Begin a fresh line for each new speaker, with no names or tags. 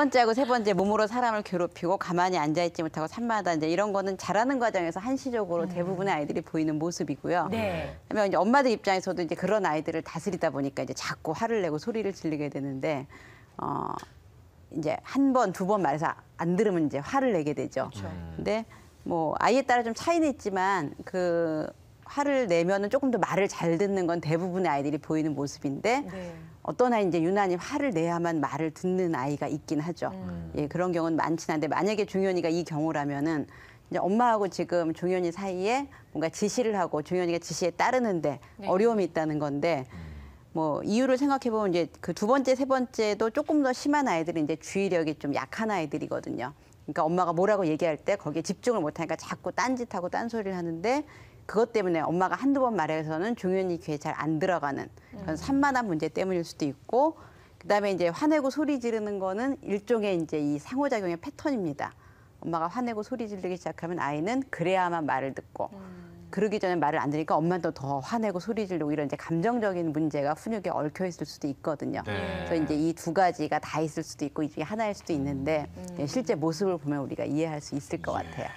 첫 번째하고 세 번째 몸으로 사람을 괴롭히고 가만히 앉아있지 못하고 산만하다 이제 이런 거는 자라는 과정에서 한시적으로 음. 대부분의 아이들이 보이는 모습이고요. 네. 그러면 이제 엄마들 입장에서도 이제 그런 아이들을 다스리다 보니까 이제 자꾸 화를 내고 소리를 질리게 되는데 어 이제 한 번 두 번 말해서 안 들으면 이제 화를 내게 되죠. 그렇죠. 근데 뭐 아이에 따라 좀 차이는 있지만 그 화를 내면은 조금 더 말을 잘 듣는 건 대부분의 아이들이 보이는 모습인데. 네. 어떤 아이 이제 유난히 화를 내야만 말을 듣는 아이가 있긴 하죠. 음. 예, 그런 경우는 많진 않은데 만약에 종현이가 이 경우라면은 이제 엄마하고 지금 종현이 사이에 뭔가 지시를 하고 종현이가 지시에 따르는데 네. 어려움이 있다는 건데 뭐 이유를 생각해 보면 이제 그 두 번째 세 번째도 조금 더 심한 아이들은 이제 주의력이 좀 약한 아이들이거든요. 그러니까 엄마가 뭐라고 얘기할 때 거기에 집중을 못 하니까 자꾸 딴짓하고 딴소리를 하는데 그것 때문에 엄마가 한두 번 말해서는 종현이 귀에 잘 안 들어가는 그런 음. 산만한 문제 때문일 수도 있고 그다음에 이제 화내고 소리 지르는 거는 일종의 이제 이 상호작용의 패턴입니다. 엄마가 화내고 소리 지르기 시작하면 아이는 그래야만 말을 듣고 음. 그러기 전에 말을 안 들으니까 엄마도 더 화내고 소리 지르고 이런 이제 감정적인 문제가 훈육에 얽혀 있을 수도 있거든요. 네. 그래서 이제 이 두 가지가 다 있을 수도 있고 이 중에 하나일 수도 있는데 음. 실제 모습을 보면 우리가 이해할 수 있을 것 같아요.